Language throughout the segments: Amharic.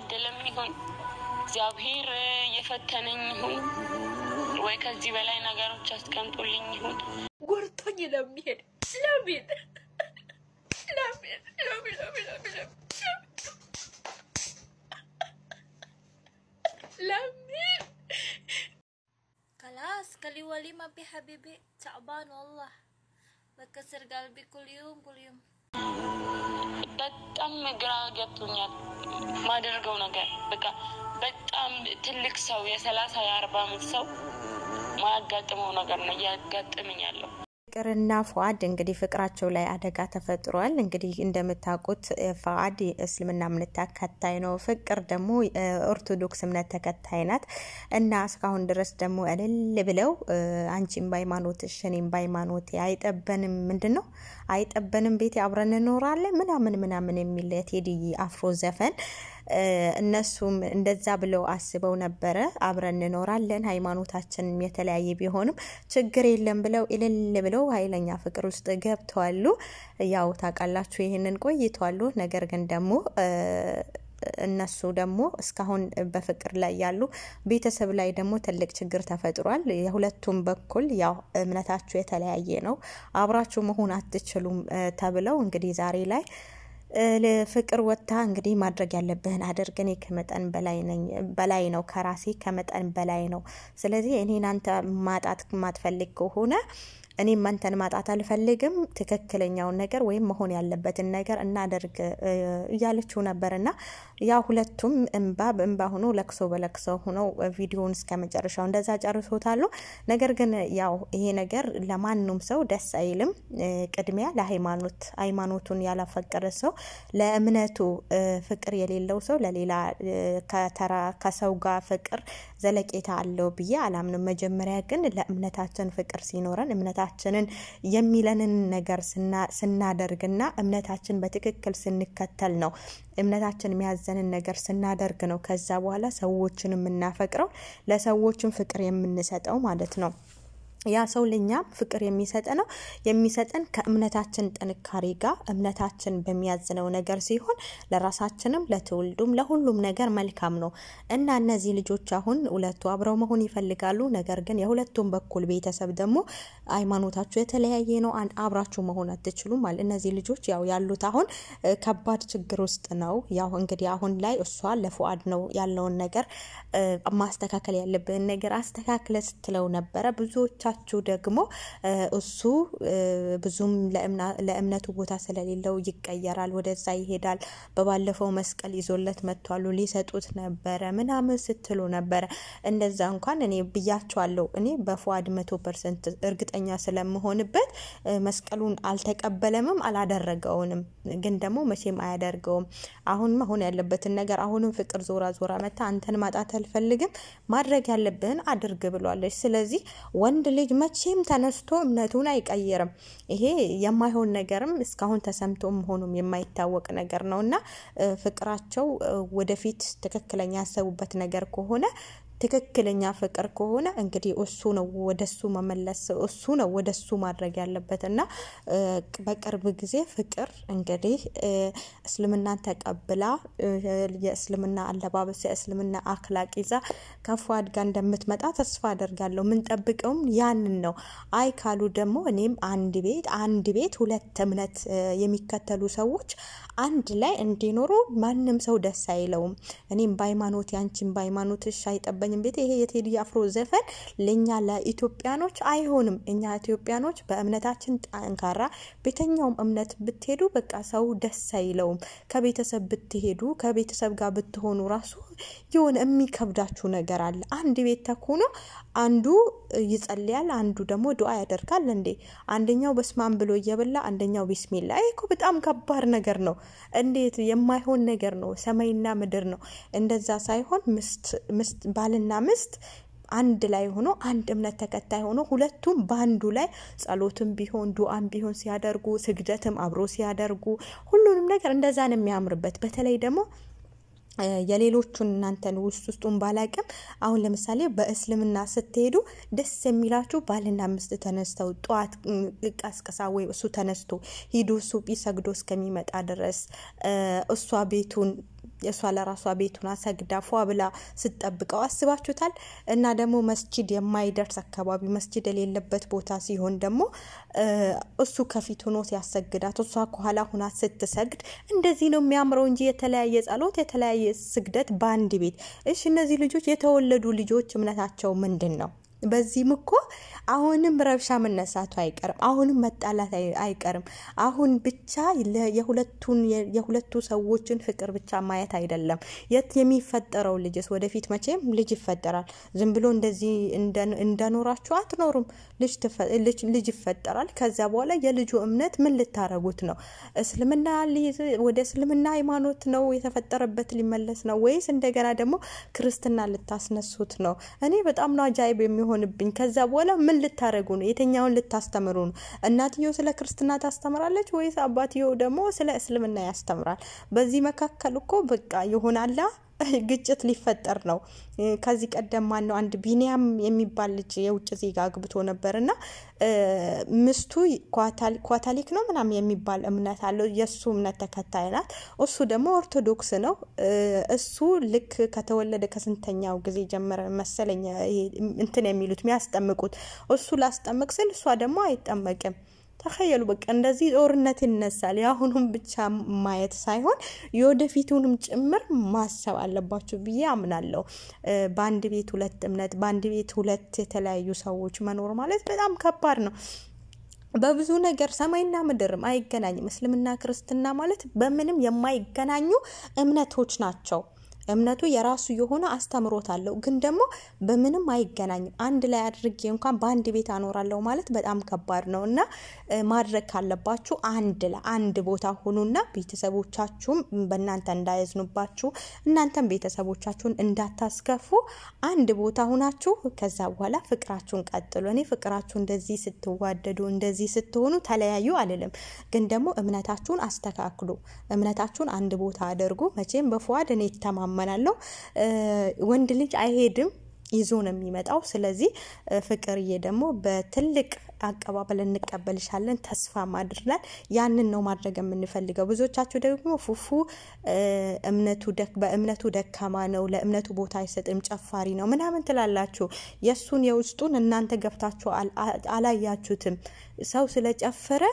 የታደለም ይሁን እግዚአብሔር የፈተነኝ ይሁን ወይ lamir, lamir, lamir, lamir, lamir, lamir, lamir, lamir. Kalas kali wali mapi habibi, cakban Allah. Bekas sergal bi kulium kulium. በጣም ግራ ገብቶኛል። ማደርገው ነገር በቃ በጣም ትልቅ ሰው የሰላሳ የአርባ አመት ሰው ማያጋጥመው ነገር ነው እያጋጥመኝ ያለው። ፍቅርና ፉአድ እንግዲህ ፍቅራቸው ላይ አደጋ ተፈጥሯል። እንግዲህ እንደምታውቁት ፉአድ የእስልምና እምነት ተከታይ ነው፣ ፍቅር ደግሞ ኦርቶዶክስ እምነት ተከታይ ናት እና እስካሁን ድረስ ደግሞ እልል ብለው አንቺም በሃይማኖት እሽኔም በሃይማኖት አይጠበንም፣ ምንድን ነው አይጠበንም፣ ቤቴ አብረን እንኖራለን ምናምን ምናምን የሚል የቴዲ አፍሮ ዘፈን እነሱም እንደዛ ብለው አስበው ነበረ። አብረን እንኖራለን ሃይማኖታችንም የተለያየ ቢሆንም ችግር የለም ብለው እልል ብለው ኃይለኛ ፍቅር ውስጥ ገብተዋሉ። ያው ታውቃላችሁ ይህንን ቆይተዋሉ። ነገር ግን ደግሞ እነሱ ደግሞ እስካሁን በፍቅር ላይ ያሉ ቤተሰብ ላይ ደግሞ ትልቅ ችግር ተፈጥሯል። የሁለቱም በኩል ያው እምነታችሁ የተለያየ ነው፣ አብራችሁ መሆን አትችሉም ተብለው እንግዲህ ዛሬ ላይ ለፍቅር ወጥታ እንግዲህ ማድረግ ያለብህን አድርግ። እኔ ከመጠን በላይ ነው ከራሴ ከመጠን በላይ ነው። ስለዚህ እኔን አንተ ማጣት ማትፈልግ ከሆነ እኔም አንተን ማጣት አልፈልግም፣ ትክክለኛውን ነገር ወይም መሆን ያለበትን ነገር እናደርግ እያለችው ነበር እና ያ ሁለቱም እንባ በእንባ ሆኖ ለቅሶ በለቅሶ ሆኖ ቪዲዮውን እስከ መጨረሻው እንደዛ ጨርሶታሉ። ነገር ግን ያው ይሄ ነገር ለማንም ሰው ደስ አይልም። ቅድሚያ ለሃይማኖት ሃይማኖቱን ያላፈቀረ ሰው ለእምነቱ ፍቅር የሌለው ሰው ለሌላ ከተራ ከሰው ጋር ፍቅር ዘለቄታ አለው ብዬ አላምንም። መጀመሪያ ግን ለእምነታችን ፍቅር ሲኖረን እምነታ እምነታችንን የሚለንን ነገር ስናደርግና እምነታችን በትክክል ስንከተል ነው። እምነታችን የሚያዘንን ነገር ስናደርግ ነው ከዛ በኋላ ሰዎችን የምናፈቅረው ለሰዎችን ፍቅር የምንሰጠው ማለት ነው። ያ ሰው ለኛ ፍቅር የሚሰጥ ነው የሚሰጠን ከእምነታችን ጥንካሬ ጋር እምነታችን በሚያዝነው ነገር ሲሆን ለራሳችንም ለትውልዱም ለሁሉም ነገር መልካም ነው እና እነዚህ ልጆች አሁን ሁለቱ አብረው መሆን ይፈልጋሉ። ነገር ግን የሁለቱም በኩል ቤተሰብ ደግሞ ሃይማኖታችሁ የተለያየ ነው፣ አብራችሁ መሆን አትችሉም አለ እነዚህ ልጆች ያው ያሉት አሁን ከባድ ችግር ውስጥ ነው። ያው እንግዲህ አሁን ላይ እሷ ለፉአድ ነው ያለውን ነገር ማስተካከል ያለብህን ነገር አስተካክለ ስትለው ነበረ ብዙዎች ከመለሳችሁ ደግሞ እሱ ብዙም ለእምነቱ ቦታ ስለሌለው ይቀየራል፣ ወደዛ ይሄዳል። በባለፈው መስቀል ይዞለት መጥቷሉ ሊሰጡት ነበረ ምናምን ስትሉ ነበረ። እንደዛ እንኳን እኔ ብያቸዋለሁ። እኔ በፏድ መቶ ፐርሰንት እርግጠኛ ስለምሆንበት መስቀሉን አልተቀበለምም አላደረገውንም። ግን ደግሞ መቼም አያደርገውም። አሁን መሆን ያለበትን ነገር አሁንም ፍቅር ዞራ ዞራ መታ አንተን ማጣት አልፈልግም ማድረግ ያለብህን አድርግ ብሏለች። ስለዚህ ወንድ ልጅ መቼም ተነስቶ እምነቱን አይቀይርም። ይሄ የማይሆን ነገርም እስካሁን ተሰምቶ መሆኑም የማይታወቅ ነገር ነው እና ፍቅራቸው ወደፊት ትክክለኛ ያሰቡበት ነገር ከሆነ ትክክለኛ ፍቅር ከሆነ እንግዲህ እሱ ነው ወደሱ መመለስ እሱ ነው ወደሱ ማድረግ ያለበት እና በቅርብ ጊዜ ፍቅር እንግዲህ እስልምናን ተቀብላ የእስልምና አለባበስ የእስልምና አክላቅ ይዛ ከፉ አድጋ እንደምትመጣ ተስፋ አደርጋለሁ። ምንጠብቀውም ያንን ነው። አይ ካሉ ደግሞ እኔም አንድ ቤት አንድ ቤት ሁለት እምነት የሚከተሉ ሰዎች አንድ ላይ እንዲኖሩ ማንም ሰው ደስ አይለውም። እኔም በሃይማኖት ያንቺን በሃይማኖትሽ አይጠበኝ አይገባኝም። ቤት ይሄ የቴዲ አፍሮ ዘፈን ለእኛ ለኢትዮጵያኖች አይሆንም። እኛ ኢትዮጵያኖች በእምነታችን ጠንካራ፣ ቤተኛውም እምነት ብትሄዱ በቃ ሰው ደስ አይለውም። ከቤተሰብ ብትሄዱ ከቤተሰብ ጋር ብትሆኑ ራሱ የሆነ የሚከብዳችሁ ነገር አለ። አንድ ቤት ተኩኖ አንዱ ይጸልያል፣ አንዱ ደግሞ ዱዓ ያደርጋል። እንዴ አንደኛው በስማን ብሎ እየበላ አንደኛው ቢስሚላ። ይሄ እኮ በጣም ከባድ ነገር ነው። እንዴት የማይሆን ነገር ነው። ሰማይና ምድር ነው። እንደዛ ሳይሆን ምስት ባልን ባልና ሚስት አንድ ላይ ሆኖ አንድ እምነት ተከታይ ሆኖ ሁለቱም በአንዱ ላይ ጸሎትም ቢሆን ዱአም ቢሆን ሲያደርጉ ስግደትም አብሮ ሲያደርጉ ሁሉንም ነገር እንደዛ ነው የሚያምርበት። በተለይ ደግሞ የሌሎቹን እናንተን ውስጥ ውስጡን ባላቅም፣ አሁን ለምሳሌ በእስልምና ስትሄዱ ደስ የሚላችሁ ባልና ሚስት ተነስተው ጠዋት ቀስቅሳ ወይ እሱ ተነስቶ ሂዱ ሱቅ ሰግዶ እስከሚመጣ ድረስ እሷ ቤቱን እሷ ለራሷ ቤቱን ሰግዳ ፏ ብላ ስትጠብቀው አስባችሁታል። እና ደግሞ መስጅድ የማይደርስ አካባቢ መስጅድ የሌለበት ቦታ ሲሆን ደግሞ እሱ ከፊት ሆኖ ሲያሰግዳት እሷ ከኋላ ሁና ስትሰግድ እንደዚህ ነው የሚያምረው እንጂ የተለያየ ጸሎት፣ የተለያየ ስግደት በአንድ ቤት። እሺ እነዚህ ልጆች የተወለዱ ልጆች እምነታቸው ምንድን ነው? በዚህም እኮ አሁንም ረብሻ መነሳቱ አይቀርም። አሁንም መጣላት አይቀርም። አሁን ብቻ የሁለቱን የሁለቱ ሰዎችን ፍቅር ብቻ ማየት አይደለም። የት የሚፈጠረው ልጅስ? ወደፊት መቼም ልጅ ይፈጠራል። ዝም ብሎ እንደዚህ እንደኖራችሁ አትኖሩም። ልጅ ይፈጠራል። ከዚያ በኋላ የልጁ እምነት ምን ልታረጉት ነው? እስልምና ወደ እስልምና ሃይማኖት ነው የተፈጠረበት ሊመለስ ነው ወይስ እንደገና ደግሞ ክርስትና ልታስነሱት ነው? እኔ በጣም ነው አጃይብ የሚሆ የሚሆንብኝ? ከዛ በኋላ ምን ልታደረጉ ነው? የትኛውን ልታስተምሩ ነው? እናትየው ስለ ክርስትና ታስተምራለች ወይስ አባትየው ደግሞ ስለ እስልምና ያስተምራል? በዚህ መካከል እኮ በቃ ይሆናላ ግጭት ሊፈጠር ነው። ከዚህ ቀደም ማን ነው አንድ ቢኒያም የሚባል ልጅ የውጭ ዜጋ አግብቶ ነበር እና ምስቱ ኳታሊክ ነው ምናምን የሚባል እምነት አለው። የእሱ እምነት ተከታይ ናት። እሱ ደግሞ ኦርቶዶክስ ነው። እሱ ልክ ከተወለደ ከስንተኛው ጊዜ ጀመረ መሰለኝ እንትን የሚሉት የሚያስጠምቁት እሱ ላስጠምቅ ስል እሷ ደግሞ አይጠመቅም። ተኸየሉ በቃ እንደዚህ ጦርነት ይነሳል። የአሁኑም ብቻ ማየት ሳይሆን የወደፊቱንም ጭምር ማሰብ አለባችሁ ብዬ አምናለሁ። በአንድ ቤት ሁለት እምነት፣ በአንድ ቤት ሁለት የተለያዩ ሰዎች መኖር ማለት በጣም ከባድ ነው። በብዙ ነገር ሰማይና ምድርም አይገናኝም። እስልምና ክርስትና ማለት በምንም የማይገናኙ እምነቶች ናቸው። እምነቱ የራሱ የሆነ አስተምሮት አለው፣ ግን ደግሞ በምንም አይገናኝም። አንድ ላይ አድርጌ እንኳን በአንድ ቤት አኖራለሁ ማለት በጣም ከባድ ነው እና ማድረግ ካለባችሁ አንድ ላይ አንድ ቦታ ሆኑና ቤተሰቦቻችሁም በእናንተ እንዳያዝኑባችሁ፣ እናንተም ቤተሰቦቻችሁን እንዳታስከፉ አንድ ቦታ ሁናችሁ ከዛ በኋላ ፍቅራችሁን ቀጥሉ። እኔ ፍቅራችሁ እንደዚህ ስትዋደዱ እንደዚህ ስትሆኑ ተለያዩ አልልም፣ ግን ደግሞ እምነታችሁን አስተካክሉ። እምነታችሁን አንድ ቦታ አድርጉ። መቼም በፍዋድ እኔ ይተማመ እታመናለሁ። ወንድ ልጅ አይሄድም ይዞ ነው የሚመጣው። ስለዚህ ፍቅርዬ ደግሞ በትልቅ አቀባበል እንቀበልሻለን ተስፋ ማድርናል። ያንን ነው ማድረግ የምንፈልገው። ብዙዎቻችሁ ደግሞ ፉፉ በእምነቱ ደካማ ነው፣ ለእምነቱ ቦታ አይሰጥም፣ ጨፋሪ ነው ምናምን ትላላችሁ። የእሱን የውስጡን እናንተ ገብታችሁ አላያችሁትም። ሰው ስለጨፈረ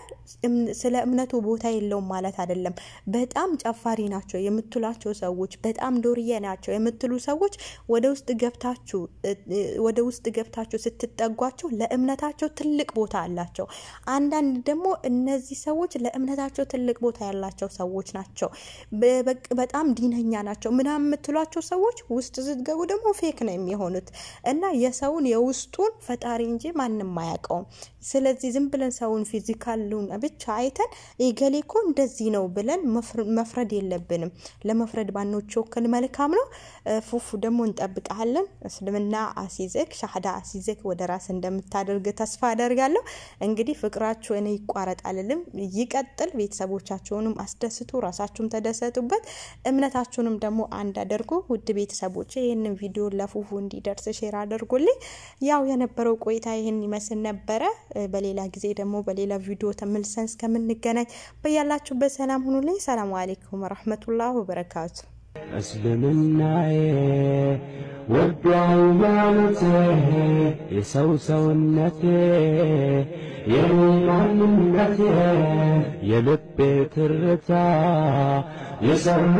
ስለ እምነቱ ቦታ የለውም ማለት አይደለም። በጣም ጨፋሪ ናቸው የምትሏቸው ሰዎች፣ በጣም ዶርዬ ናቸው የምትሉ ሰዎች ወደ ውስጥ ገብታችሁ ወደ ውስጥ ገብታችሁ ስትጠጓቸው ለእምነታቸው ትልቅ ቦታ አላቸው። አንዳንድ ደግሞ እነዚህ ሰዎች ለእምነታቸው ትልቅ ቦታ ያላቸው ሰዎች ናቸው። በጣም ዲነኛ ናቸው ምናምን የምትሏቸው ሰዎች ውስጥ ስትገቡ ደግሞ ፌክ ነው የሚሆኑት እና የሰውን የውስጡን ፈጣሪ እንጂ ማንም አያውቀውም። ስለዚህ ዝም ብለን ሰውን ፊዚካሉን ብቻ አይተን ገሌ እኮ እንደዚህ ነው ብለን መፍረድ የለብንም። ለመፍረድ ባንቸኩል መልካም ነው። ፉፉ ደግሞ እንጠብቃለን። እስልምና አሲዘክ ሻህዳ አሲዘክ ወደ ራስ እንደምታደርግ ተስፋ አደርጋለሁ። እንግዲህ ፍቅራችሁ እኔ ይቋረጥ አልልም፣ ይቀጥል። ቤተሰቦቻችሁንም አስደስቱ፣ ራሳችሁም ተደሰቱበት፣ እምነታችሁንም ደግሞ አንድ አደርጉ። ውድ ቤተሰቦች ይህንን ቪዲዮ ለፉፉ እንዲደርስ ሼር አድርጉልኝ። ያው የነበረው ቆይታ ይህን ይመስል ነበረ። በሌላ ጊዜ ደግሞ በሌላ ቪዲዮ ተመልሰን እስከምንገናኝ በያላችሁበት ሰላም ሁኑልኝ። ሰላሙ አሌይኩም ወረህመቱላህ ወበረካቱ። እስልምናዬ ሃይማኖቴ የሰው ሰውነቴ የማንነቴ የልቤ ትርታ የሰራ